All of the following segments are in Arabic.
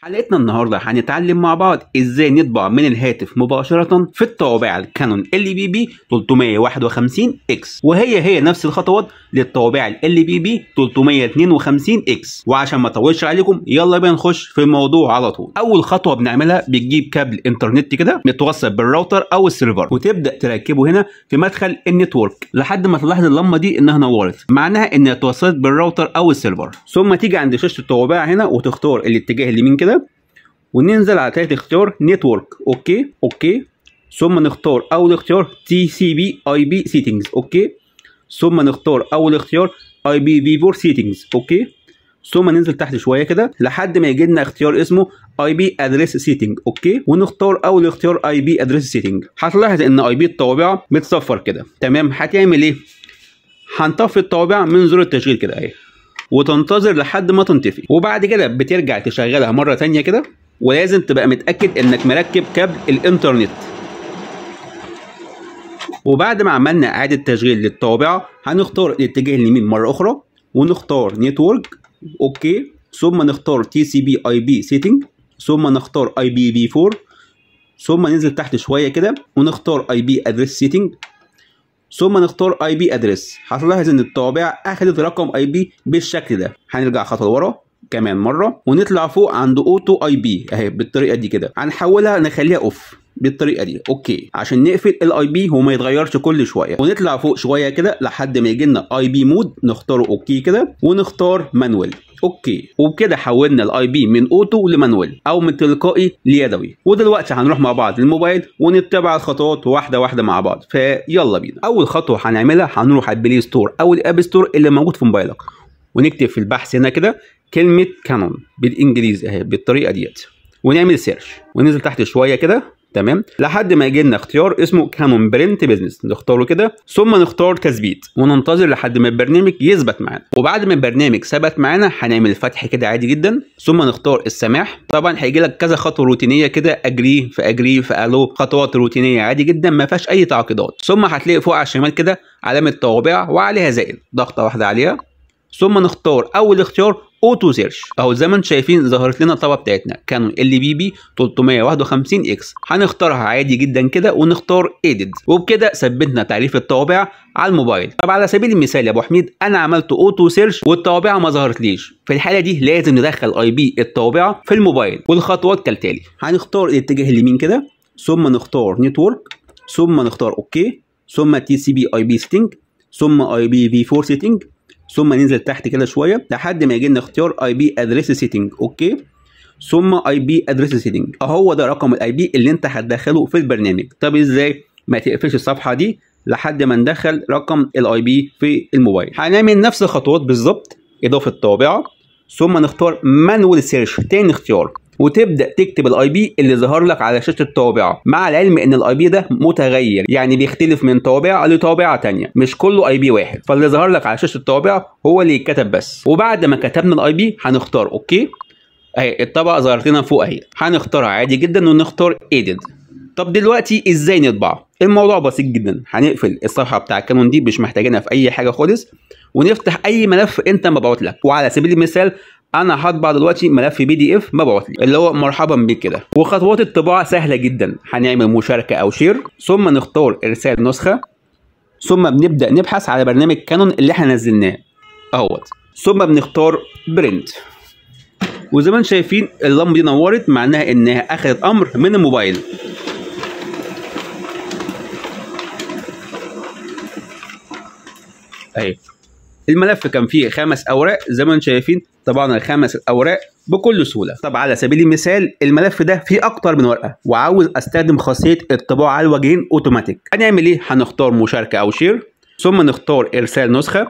حلقتنا النهاردة هنتعلم مع بعض ازاي نطبع من الهاتف مباشرة في الطوابع الكانون ال بي بي 351 اكس وهي هي نفس الخطوات للطوابع ال بي بي 352 اكس وعشان ما اطولش عليكم يلا بينا نخش في الموضوع على طول اول خطوة بنعملها بتجيب كابل انترنت كده متوصل بالراوتر او السيرفر وتبدأ تركبه هنا في مدخل النتورك لحد ما تلاحظ اللمبة دي انها نورت معناها انها اتوصلت بالراوتر او السيرفر ثم تيجي عند شاشة الطوابع هنا وتختار الاتجاه اللي من كده كده وننزل على تالت اختيار نتورك اوكي اوكي ثم نختار اول اختيار تي سي بي اي بي سيتنجز اوكي ثم نختار اول اختيار اي بي في 4 سيتنجز اوكي ثم ننزل تحت شويه كده لحد ما يجي لنا اختيار اسمه اي بي ادريس سيتنج اوكي ونختار اول اختيار اي بي ادريس سيتنج هتلاحظ ان اي بي الطوابع متصفر كده تمام هتعمل ايه هنطفي الطوابع من زر التشغيل كده اهي وتنتظر لحد ما تنطفي وبعد كده بترجع تشغلها مره ثانيه كده ولازم تبقى متاكد انك مركب كابل الانترنت وبعد ما عملنا اعاده تشغيل للطابعه هنختار الاتجاه اليمين مره اخرى ونختار نتورك اوكي ثم نختار تي سي بي اي بي سيتنج ثم نختار اي بي في 4 ثم ننزل تحت شويه كده ونختار اي بي ادريس سيتنج ثم نختار اي بي ادريس هتلاحظ ان الطابع اخدت رقم اي بي بالشكل ده هنرجع خطوه لورا كمان مره ونطلع فوق عند اوتو اي بي اهي بالطريقه دي كده هنحولها نخليها اوف بالطريقه دي اوكي عشان نقفل الاي بي وما يتغيرش كل شويه ونطلع فوق شويه كده لحد ما يجي لنا اي بي مود نختاره اوكي كده ونختار مانوال اوكي وبكده حولنا الاي بي من اوتو لمانوال او من تلقائي ليدوي ودلوقتي هنروح مع بعض للموبايل ونتبع الخطوات واحده واحده مع بعض فيلا بينا اول خطوه هنعملها هنروح على البلاي ستور او الاب ستور اللي موجود في موبايلك ونكتب في البحث هنا كده كلمه كانون بالانجليزي اهي بالطريقه ديت ونعمل سيرش وننزل تحت شويه كده تمام لحد ما يجي لنا اختيار اسمه كانون برنت بزنس نختاره كده ثم نختار تثبيت وننتظر لحد ما البرنامج يثبت معانا وبعد ما البرنامج ثبت معانا هنعمل فتح كده عادي جدا ثم نختار السماح طبعا هيجي لك كذا خطوه روتينيه كده اجري في اجري في الو خطوات روتينيه عادي جدا ما فيهاش اي تعقيدات ثم هتلاقي فوق على الشمال كده علامه طوابع وعليها زائد ضغطه واحده عليها ثم نختار اول اختيار اوتو سيرش اهو زي ما انتم شايفين ظهرت لنا الطبقه بتاعتنا كانون ال بي بي 351 اكس هنختارها عادي جدا كده ونختار ايديت وبكده ثبتنا تعريف الطوابع على الموبايل طب على سبيل المثال يا ابو حميد انا عملت اوتو سيرش والطوابعه ما ظهرتليش في الحاله دي لازم ندخل اي بي الطوابعه في الموبايل والخطوات كالتالي هنختار الاتجاه اليمين كده ثم نختار نتورك ثم نختار اوكي ثم تي سي بي اي بي سيتنج ثم اي بي في 4 سيتنج ثم ننزل تحت كده شويه لحد ما يجي لنا اختيار اي بي ادريس سيتنج اوكي ثم اي بي ادريس سيتنج اهو ده رقم الاي بي اللي انت هتدخله في البرنامج طب ازاي ما تقفلش الصفحه دي لحد ما ندخل رقم الاي بي في الموبايل هنعمل نفس الخطوات بالظبط اضافه طابعه ثم نختار مانوال سيرش تاني اختيار وتبدا تكتب الاي بي اللي ظهر لك على شاشه الطابعه مع العلم ان الاي بي ده متغير يعني بيختلف من طابعه لطابعه ثانيه مش كله اي بي واحد فاللي ظهر لك على شاشه الطابعه هو اللي يتكتب بس وبعد ما كتبنا الاي بي هنختار اوكي اهي الطبقه ظهرت لنا فوق اهي هنختارها عادي جدا ونختار ايديت طب دلوقتي ازاي نطبع الموضوع بسيط جدا هنقفل الصفحه بتاع كانون دي مش محتاجينها في اي حاجه خالص ونفتح اي ملف انت مبعوت لك وعلى سبيل المثال انا هطبع دلوقتي ملف بي دي اف مبعوث لي اللي هو مرحبا بيك كده وخطوات الطباعه سهله جدا هنعمل مشاركه او شير ثم نختار ارسال نسخه ثم بنبدا نبحث على برنامج كانون اللي احنا نزلناه اهوت ثم بنختار برنت وزي ما انتم شايفين اللمبه دي نورت معناها انها اخذت امر من الموبايل اهي طيب. الملف كان فيه خمس اوراق زي ما انتم شايفين طبعنا الخمس الاوراق بكل سهوله طب على سبيل المثال الملف ده فيه اكتر من ورقه وعاوز استخدم خاصيه الطباعه على الوجهين اوتوماتيك هنعمل ايه هنختار مشاركه او شير ثم نختار ارسال نسخه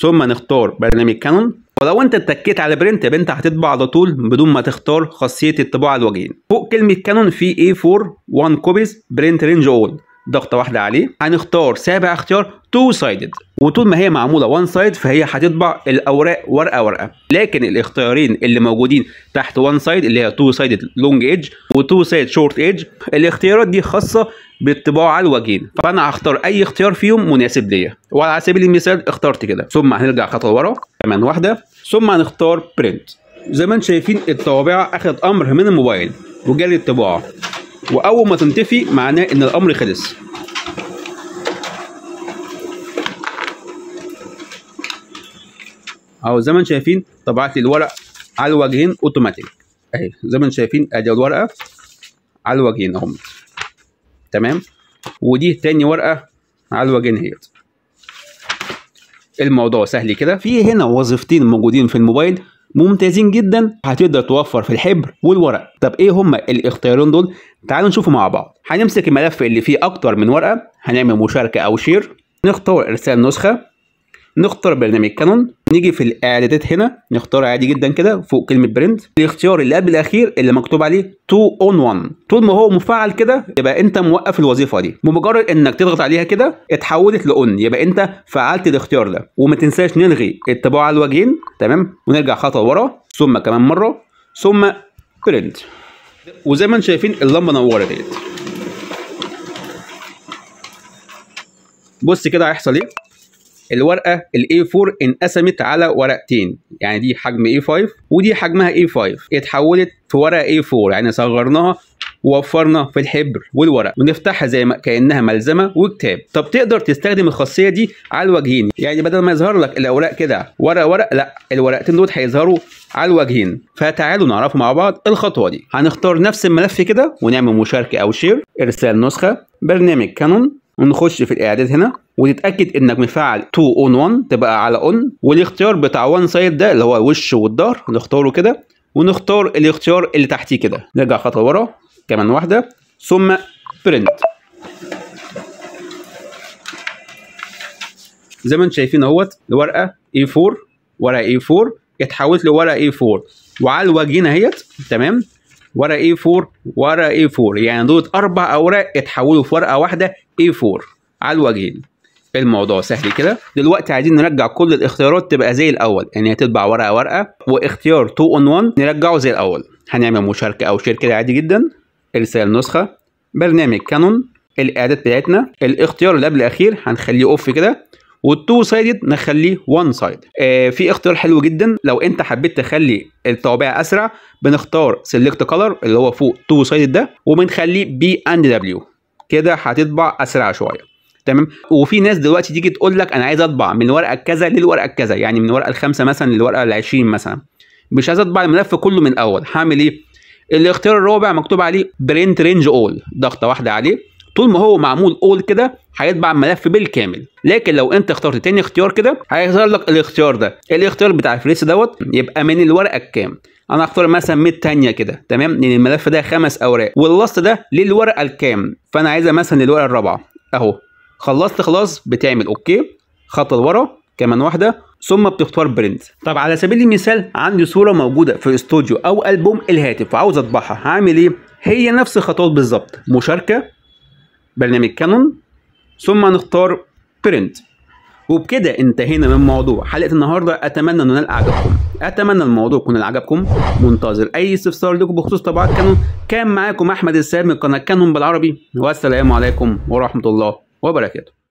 ثم نختار برنامج كانون ولو انت اتكيت على برنت يا انت هتطبع على طول بدون ما تختار خاصيه الطباعه على الوجهين فوق كلمه كانون في A4 1 كوبيز برنت رينج اول ضغطه واحده عليه هنختار سابع اختيار تو سايدد وطول ما هي معموله وان سايد فهي هتطبع الاوراق ورقه ورقه لكن الاختيارين اللي موجودين تحت وان سايد اللي هي تو سايدد لونج ايدج وتو سايد شورت ايدج الاختيارات دي خاصه بالطباعه على الوجهين فانا هختار اي اختيار فيهم مناسب ليا وعلى سبيل المثال اخترت كده ثم هنرجع خطوه لورا كمان واحده ثم هنختار برنت زي ما انتم شايفين الطوابعه اخذت امر من الموبايل وجالي الطباعه واول ما تنتفي معناه ان الامر خلص اهو زي ما انتم شايفين طبعت لي الورق على الوجهين اوتوماتيك اهي زي ما انتم شايفين ادي الورقه على الوجهين اهم تمام ودي تاني ورقه على الوجهين اهي الموضوع سهل كده في هنا وظيفتين موجودين في الموبايل ممتازين جدا هتقدر توفر في الحبر والورق طب ايه هما الاختيارين دول تعالوا نشوفه مع بعض هنمسك الملف اللي فيه اكتر من ورقه هنعمل مشاركه او شير نختار ارسال نسخه نختار برنامج كانون نيجي في الاعدادات هنا نختار عادي جدا كده فوق كلمه برنت الاختيار اللي قبل الاخير اللي مكتوب عليه 2 اون 1 طول ما هو مفعل كده يبقى انت موقف الوظيفه دي بمجرد انك تضغط عليها كده اتحولت لاون يبقى انت فعلت الاختيار ده وما تنساش نلغي الطباعه على الوجهين تمام ونرجع خطوه ورا ثم كمان مره ثم برنت وزي ما انتم شايفين اللمبه نوره ديت بص كده هيحصل ايه الورقه الاي 4 انقسمت على ورقتين يعني دي حجم اي 5 ودي حجمها اي 5 اتحولت في ورقه اي 4 يعني صغرناها ووفرنا في الحبر والورق ونفتحها زي ما كانها ملزمه وكتاب طب تقدر تستخدم الخاصيه دي على الوجهين يعني بدل ما يظهر لك الاوراق كده ورق ورق لا الورقتين دول هيظهروا على الوجهين فتعالوا نعرف مع بعض الخطوه دي هنختار نفس الملف كده ونعمل مشاركه او شير ارسال نسخه برنامج كانون ونخش في الاعداد هنا وتتاكد انك مفعل 2 اون 1 تبقى على اون والاختيار بتاع وان سايد ده اللي هو الوش والظهر نختاره كده ونختار الاختيار اللي تحتيه كده نرجع خطوه ورا كمان واحده ثم برنت زي ما انتم شايفين اهوت الورقه A4 ورقه A4 اتحولت لورقه A4 وعلى الواجهه اهيت تمام ورقه a 4 ورقه a 4 يعني دول اربع اوراق اتحولوا في ورقه واحده واحدة 4 على الوجهين الموضوع سهل كده دلوقتي عايزين نرجع كل الاختيارات تبقى زي الاول يعني هتطبع ورقه ورقه واختيار 2 اون 1 نرجعه زي الاول هنعمل مشاركه او شير كده عادي جدا ارسال نسخه برنامج كانون الاعداد بتاعتنا الاختيار اللي قبل الاخير هنخليه اوف كده والتو سايدد نخليه وان سايد آه في اختيار حلو جدا لو انت حبيت تخلي الطوابع اسرع بنختار سيلكت كولر اللي هو فوق تو سايدد ده وبنخليه بي اند دبليو كده هتطبع اسرع شويه تمام وفي ناس دلوقتي تيجي تقول لك انا عايز اطبع من ورقه كذا للورقه كذا يعني من ورقه الخمسه مثلا للورقه ال 20 مثلا مش عايز اطبع الملف كله من الاول هعمل ايه الاختيار الرابع مكتوب عليه برنت رينج اول ضغطه واحده عليه طول ما هو معمول اول كده هيطبع الملف بالكامل لكن لو انت اخترت تاني اختيار كده هيظهر لك الاختيار ده الاختيار بتاع الفليس دوت يبقى من الورقه الكام انا هختار مثلا 100 ثانيه كده تمام لان الملف ده خمس اوراق واللاست ده للورقه الكام فانا عايزها مثلا للورقه الرابعه اهو خلصت خلاص بتعمل اوكي خطوه لورا كمان واحده ثم بتختار برنت طب على سبيل المثال عندي صوره موجوده في استوديو او البوم الهاتف وعاوز اطبعها هعمل ايه هي نفس الخطوات بالظبط مشاركه برنامج كانون ثم نختار برنت وبكده انتهينا من موضوع حلقه النهارده اتمنى ان نلقى عجبكم اتمنى الموضوع يكون عجبكم منتظر اي استفسار لكم بخصوص طباعه كانون كان معاكم احمد السيد من قناه كانون بالعربي والسلام عليكم ورحمه الله وبركاته